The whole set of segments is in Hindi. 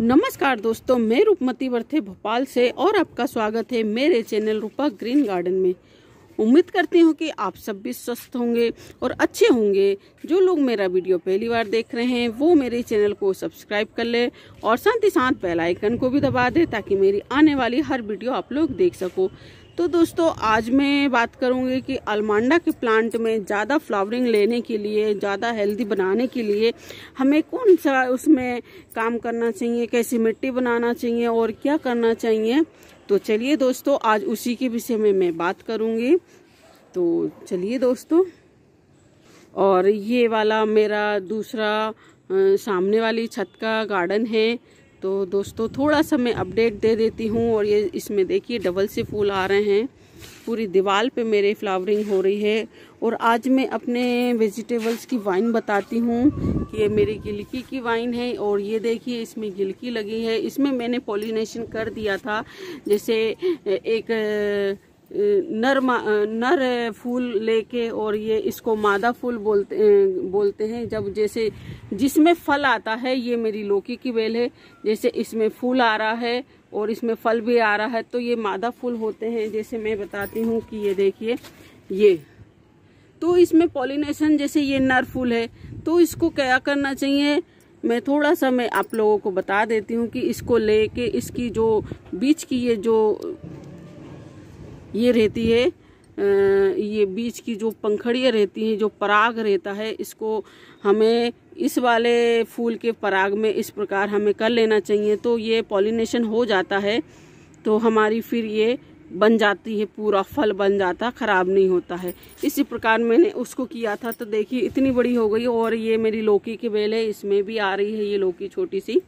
नमस्कार दोस्तों मैं रूपमती वर्थे भोपाल से और आपका स्वागत है मेरे चैनल रूपा ग्रीन गार्डन में उम्मीद करती हूँ कि आप सब भी स्वस्थ होंगे और अच्छे होंगे जो लोग मेरा वीडियो पहली बार देख रहे हैं वो मेरे चैनल को सब्सक्राइब कर ले और साथ ही साथ बेल आइकन को भी दबा दे ताकि मेरी आने वाली हर वीडियो आप लोग देख सको तो दोस्तों आज मैं बात करूंगी कि अलमांडा के प्लांट में ज़्यादा फ्लावरिंग लेने के लिए ज़्यादा हेल्दी बनाने के लिए हमें कौन सा उसमें काम करना चाहिए कैसी मिट्टी बनाना चाहिए और क्या करना चाहिए तो चलिए दोस्तों आज उसी के विषय में मैं बात करूँगी तो चलिए दोस्तों और ये वाला मेरा दूसरा सामने वाली छत का गार्डन है तो दोस्तों थोड़ा सा मैं अपडेट दे देती हूँ और ये इसमें देखिए डबल से फूल आ रहे हैं पूरी दीवार पे मेरे फ्लावरिंग हो रही है और आज मैं अपने वेजिटेबल्स की वाइन बताती हूँ ये मेरी गिलकी की वाइन है और ये देखिए इसमें गिलकी लगी है इसमें मैंने पॉलिनेशन कर दिया था जैसे एक नर नर फूल लेके और ये इसको मादा फूल बोलते बोलते हैं जब जैसे जिसमें फल आता है ये मेरी लौकी की बेल है जैसे इसमें फूल आ रहा है और इसमें फल भी आ रहा है तो ये मादा फूल होते हैं जैसे मैं बताती हूँ कि ये देखिए ये तो इसमें पॉलिनेशन जैसे ये नर फूल है तो इसको क्या करना चाहिए मैं थोड़ा सा मैं आप लोगों को बता देती हूँ कि इसको लेके इसकी जो बीच की ये जो ये रहती है ये बीज की जो पंखड़ियाँ रहती हैं जो पराग रहता है इसको हमें इस वाले फूल के पराग में इस प्रकार हमें कर लेना चाहिए तो ये पॉलिनेशन हो जाता है तो हमारी फिर ये बन जाती है पूरा फल बन जाता ख़राब नहीं होता है इसी प्रकार मैंने उसको किया था तो देखिए इतनी बड़ी हो गई और ये मेरी लौकी की बेल है इसमें भी आ रही है ये लौकी छोटी सी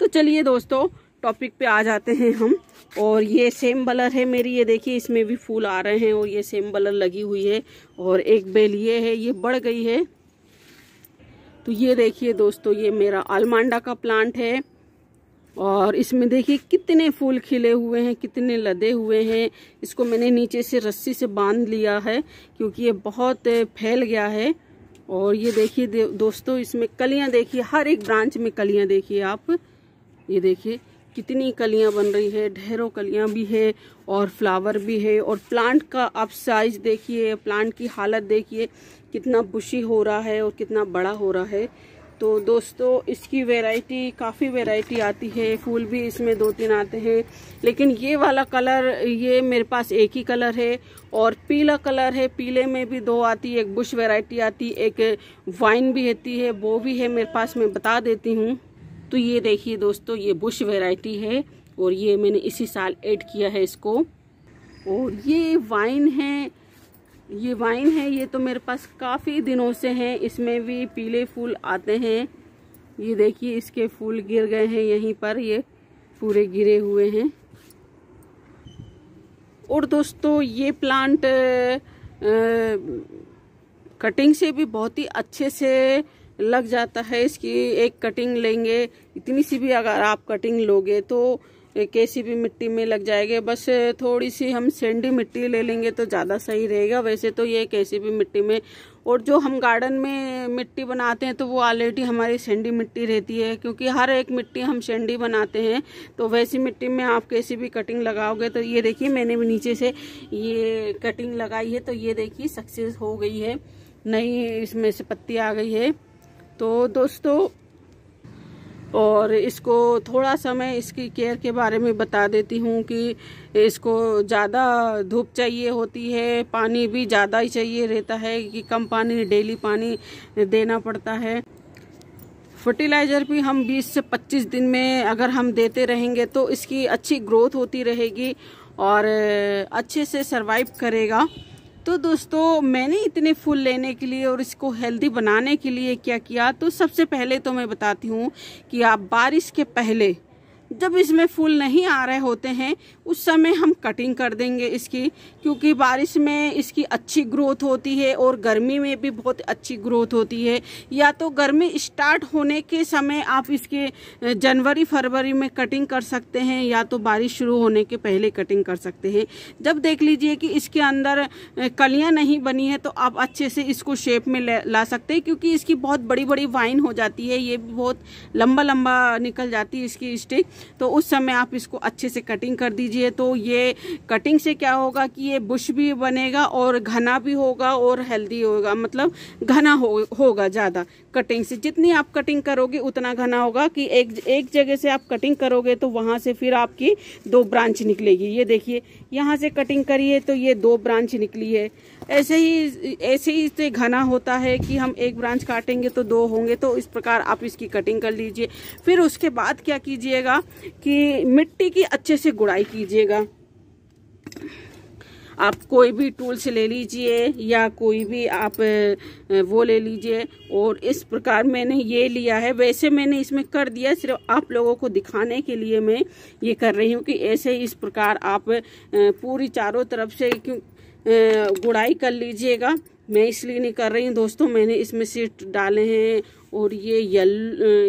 तो चलिए दोस्तों टॉपिक पे आ जाते हैं हम और ये सेम बलर है मेरी ये देखिए इसमें भी फूल आ रहे हैं और ये सेम बलर लगी हुई है और एक बेल ये है ये बढ़ गई है तो ये देखिए दोस्तों ये मेरा आलमांडा का प्लांट है और इसमें देखिए कितने फूल खिले हुए हैं कितने लदे हुए हैं इसको मैंने नीचे से रस्सी से बांध लिया है क्योंकि ये बहुत फैल गया है और ये देखिए दोस्तों इसमें कलियां देखिए हर एक ब्रांच में कलियां देखिए आप ये देखिए कितनी कलियां बन रही है ढेरों कलियां भी है और फ्लावर भी है और प्लांट का आप साइज देखिए प्लांट की हालत देखिए कितना बुशी हो रहा है और कितना बड़ा हो रहा है तो दोस्तों इसकी वैरायटी काफ़ी वैरायटी आती है फूल भी इसमें दो तीन आते हैं लेकिन ये वाला कलर ये मेरे पास एक ही कलर है और पीला कलर है पीले में भी दो आती है एक बुश वैरायटी आती है एक वाइन भी होती है वो भी है मेरे पास मैं बता देती हूँ तो ये देखिए दोस्तों ये बुश वेराइटी है और ये मैंने इसी साल ऐड किया है इसको और ये वाइन है ये वाइन है ये तो मेरे पास काफ़ी दिनों से हैं इसमें भी पीले फूल आते हैं ये देखिए इसके फूल गिर गए हैं यहीं पर ये पूरे गिरे हुए हैं और दोस्तों ये प्लांट आ, कटिंग से भी बहुत ही अच्छे से लग जाता है इसकी एक कटिंग लेंगे इतनी सी भी अगर आप कटिंग लोगे तो कैसी भी मिट्टी में लग जाएगी बस थोड़ी सी हम सेंडी मिट्टी ले लेंगे तो ज़्यादा सही रहेगा वैसे तो ये कैसी भी मिट्टी में और जो हम गार्डन में मिट्टी बनाते हैं तो वो ऑलरेडी हमारी सेंडी मिट्टी रहती है क्योंकि हर एक मिट्टी हम सेंडी बनाते हैं तो वैसी मिट्टी में आप कैसी भी कटिंग लगाओगे तो ये देखिए मैंने भी नीचे से ये कटिंग लगाई है तो ये देखिए सक्सेस हो गई है नई इसमें से पत्ती आ गई है तो दोस्तों और इसको थोड़ा सा मैं इसकी केयर के बारे में बता देती हूँ कि इसको ज़्यादा धूप चाहिए होती है पानी भी ज़्यादा ही चाहिए रहता है कि कम पानी डेली पानी देना पड़ता है फर्टिलाइज़र भी हम 20 से 25 दिन में अगर हम देते रहेंगे तो इसकी अच्छी ग्रोथ होती रहेगी और अच्छे से सरवाइव करेगा तो दोस्तों मैंने इतने फूल लेने के लिए और इसको हेल्दी बनाने के लिए क्या किया तो सबसे पहले तो मैं बताती हूँ कि आप बारिश के पहले जब इसमें फूल नहीं आ रहे होते हैं उस समय हम कटिंग कर देंगे इसकी क्योंकि बारिश में इसकी अच्छी ग्रोथ होती है और गर्मी में भी बहुत अच्छी ग्रोथ होती है या तो गर्मी स्टार्ट होने के समय आप इसके जनवरी फरवरी में कटिंग कर सकते हैं या तो बारिश शुरू होने के पहले कटिंग कर सकते हैं जब देख लीजिए कि इसके अंदर कलियाँ नहीं बनी है तो आप अच्छे से इसको शेप में ला सकते हैं क्योंकि इसकी बहुत बड़ी बड़ी वाइन हो जाती है ये भी बहुत लंबा लंबा निकल जाती है इसकी स्टिक तो उस समय आप इसको अच्छे से कटिंग कर दीजिए तो ये कटिंग से क्या होगा कि ये बुश भी बनेगा और घना भी होगा और हेल्दी होगा मतलब घना हो, होगा ज़्यादा कटिंग से जितनी आप कटिंग करोगे उतना घना होगा कि एक एक जगह से आप कटिंग करोगे तो वहाँ से फिर आपकी दो ब्रांच निकलेगी ये देखिए यहाँ से कटिंग करिए तो ये दो ब्रांच निकली है ऐसे ही ऐसे ही इससे तो घना होता है कि हम एक ब्रांच काटेंगे तो दो होंगे तो इस प्रकार आप इसकी कटिंग कर लीजिए फिर उसके बाद क्या कीजिएगा कि मिट्टी की अच्छे से गुड़ाई कीजिएगा आप कोई भी टूल से ले लीजिए या कोई भी आप वो ले लीजिए और इस प्रकार मैंने ये लिया है वैसे मैंने इसमें कर दिया सिर्फ आप लोगों को दिखाने के लिए मैं ये कर रही हूँ कि ऐसे ही इस प्रकार आप पूरी चारों तरफ से क्यों गुड़ाई कर लीजिएगा मैं इसलिए नहीं कर रही हूँ दोस्तों मैंने इसमें सीट डाले हैं और ये यल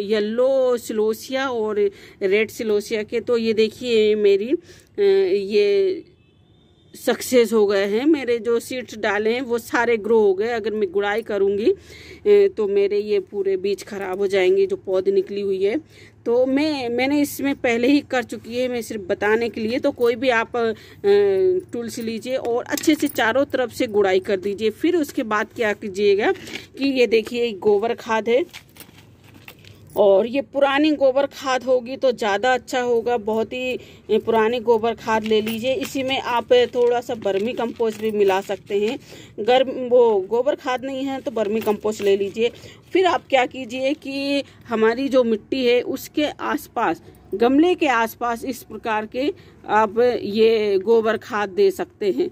येल्लो सिलोसिया और रेड सिलोसिया के तो ये देखिए मेरी ये सक्सेस हो गए हैं मेरे जो सीड्स डाले हैं वो सारे ग्रो हो गए अगर मैं गुड़ाई करूँगी तो मेरे ये पूरे बीज खराब हो जाएंगे जो पौध निकली हुई है तो मैं मैंने इसमें पहले ही कर चुकी है मैं सिर्फ बताने के लिए तो कोई भी आप टूल्स लीजिए और अच्छे से चारों तरफ से गुड़ाई कर दीजिए फिर उसके बाद क्या कीजिएगा कि ये देखिए गोबर खाद है और ये पुरानी गोबर खाद होगी तो ज़्यादा अच्छा होगा बहुत ही पुरानी गोबर खाद ले लीजिए इसी में आप थोड़ा सा बर्मी कंपोस्ट भी मिला सकते हैं गर्म वो गोबर खाद नहीं है तो बर्मी कंपोस्ट ले लीजिए फिर आप क्या कीजिए कि हमारी जो मिट्टी है उसके आसपास गमले के आसपास इस प्रकार के आप ये गोबर खाद दे सकते हैं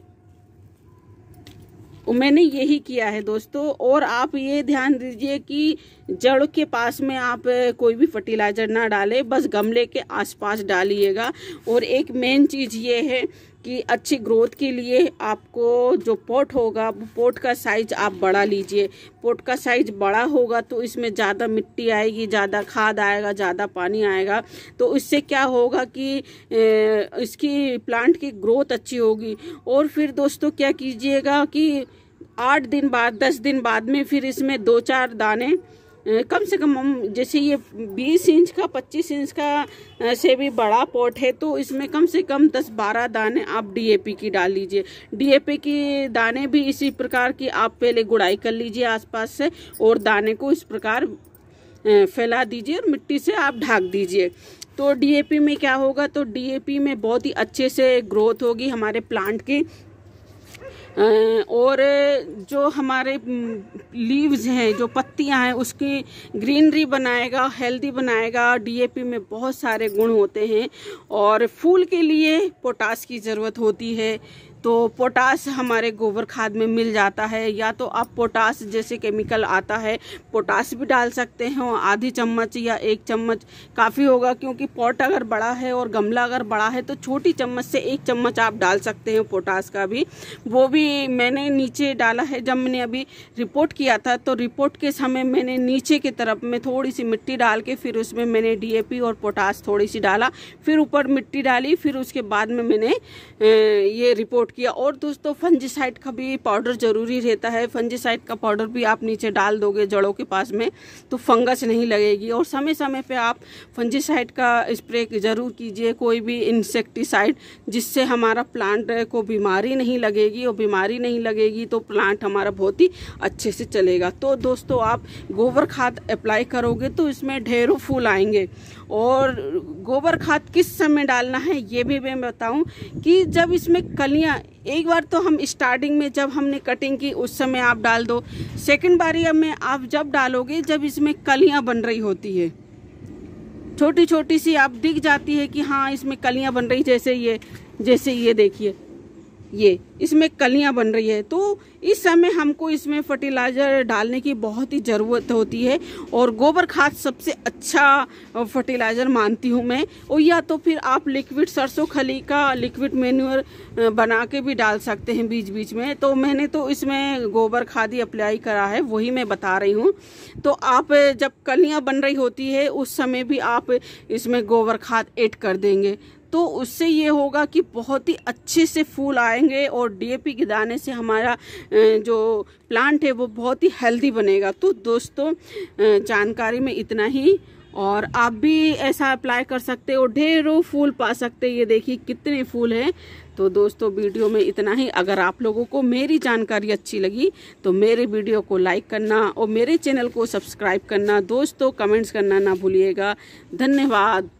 तो मैंने यही किया है दोस्तों और आप ये ध्यान दीजिए कि जड़ के पास में आप कोई भी फर्टिलाइज़र ना डालें बस गमले के आसपास डालिएगा और एक मेन चीज़ ये है कि अच्छी ग्रोथ के लिए आपको जो पोट होगा पोट का साइज आप बड़ा लीजिए पोट का साइज बड़ा होगा तो इसमें ज़्यादा मिट्टी आएगी ज़्यादा खाद आएगा ज़्यादा पानी आएगा तो इससे क्या होगा कि इसकी प्लांट की ग्रोथ अच्छी होगी और फिर दोस्तों क्या कीजिएगा कि आठ दिन बाद दस दिन बाद में फिर इसमें दो चार दाने कम से कम हम जैसे ये 20 इंच का 25 इंच का से भी बड़ा पॉट है तो इसमें कम से कम 10-12 दाने आप डीएपी की डाल लीजिए डीएपी की दाने भी इसी प्रकार की आप पहले गुड़ाई कर लीजिए आसपास से और दाने को इस प्रकार फैला दीजिए और मिट्टी से आप ढाक दीजिए तो डीएपी में क्या होगा तो डीएपी में बहुत ही अच्छे से ग्रोथ होगी हमारे प्लांट की और जो हमारे लीव्स हैं जो पत्तियां हैं उसकी ग्रीनरी बनाएगा हेल्दी बनाएगा डीएपी में बहुत सारे गुण होते हैं और फूल के लिए पोटास की ज़रूरत होती है तो पोटास हमारे गोबर खाद में मिल जाता है या तो आप पोटास जैसे केमिकल आता है पोटास भी डाल सकते हैं आधी चम्मच या एक चम्मच काफ़ी होगा क्योंकि पॉट अगर बड़ा है और गमला अगर बड़ा है तो छोटी चम्मच से एक चम्मच आप डाल सकते हैं पोटास का भी वो भी मैंने नीचे डाला है जब मैंने अभी रिपोर्ट किया था तो रिपोर्ट के समय मैंने नीचे की तरफ में थोड़ी सी मिट्टी डाल के फिर उसमें मैंने डी और पोटास थोड़ी सी डाला फिर ऊपर मिट्टी डाली फिर उसके बाद में मैंने ये रिपोर्ट नोट किया और दोस्तों फंजिसाइड का भी पाउडर ज़रूरी रहता है फंजिसाइड का पाउडर भी आप नीचे डाल दोगे जड़ों के पास में तो फंगस नहीं लगेगी और समय समय पे आप फंजिसाइड का स्प्रे ज़रूर कीजिए कोई भी इंसेक्टिसाइड जिससे हमारा प्लांट को बीमारी नहीं लगेगी और बीमारी नहीं लगेगी तो प्लांट हमारा बहुत ही अच्छे से चलेगा तो दोस्तों आप गोबर खाद अप्लाई करोगे तो इसमें ढेरों फूल आएंगे और गोबर खाद किस समय डालना है ये भी मैं बताऊं कि जब इसमें कलियां एक बार तो हम स्टार्टिंग में जब हमने कटिंग की उस समय आप डाल दो सेकंड बारी अब में आप जब डालोगे जब इसमें कलियां बन रही होती है छोटी छोटी सी आप दिख जाती है कि हाँ इसमें कलियां बन रही जैसे ये जैसे ये देखिए ये इसमें कलियां बन रही है तो इस समय हमको इसमें फर्टिलाइज़र डालने की बहुत ही ज़रूरत होती है और गोबर खाद सबसे अच्छा फर्टिलाइज़र मानती हूँ मैं और या तो फिर आप लिक्विड सरसों खली का लिक्विड मेन्यूर बना के भी डाल सकते हैं बीच बीच में तो मैंने तो इसमें गोबर खाद ही अप्लाई करा है वही मैं बता रही हूँ तो आप जब कलियाँ बन रही होती है उस समय भी आप इसमें गोबर खाद एड कर देंगे तो उससे ये होगा कि बहुत ही अच्छे से फूल आएंगे और डीएपी के दाने से हमारा जो प्लांट है वो बहुत ही हेल्दी बनेगा तो दोस्तों जानकारी में इतना ही और आप भी ऐसा अप्लाई कर सकते हो ढेरों फूल पा सकते ये देखिए कितने फूल हैं तो दोस्तों वीडियो में इतना ही अगर आप लोगों को मेरी जानकारी अच्छी लगी तो मेरे वीडियो को लाइक करना और मेरे चैनल को सब्सक्राइब करना दोस्तों कमेंट्स करना ना भूलिएगा धन्यवाद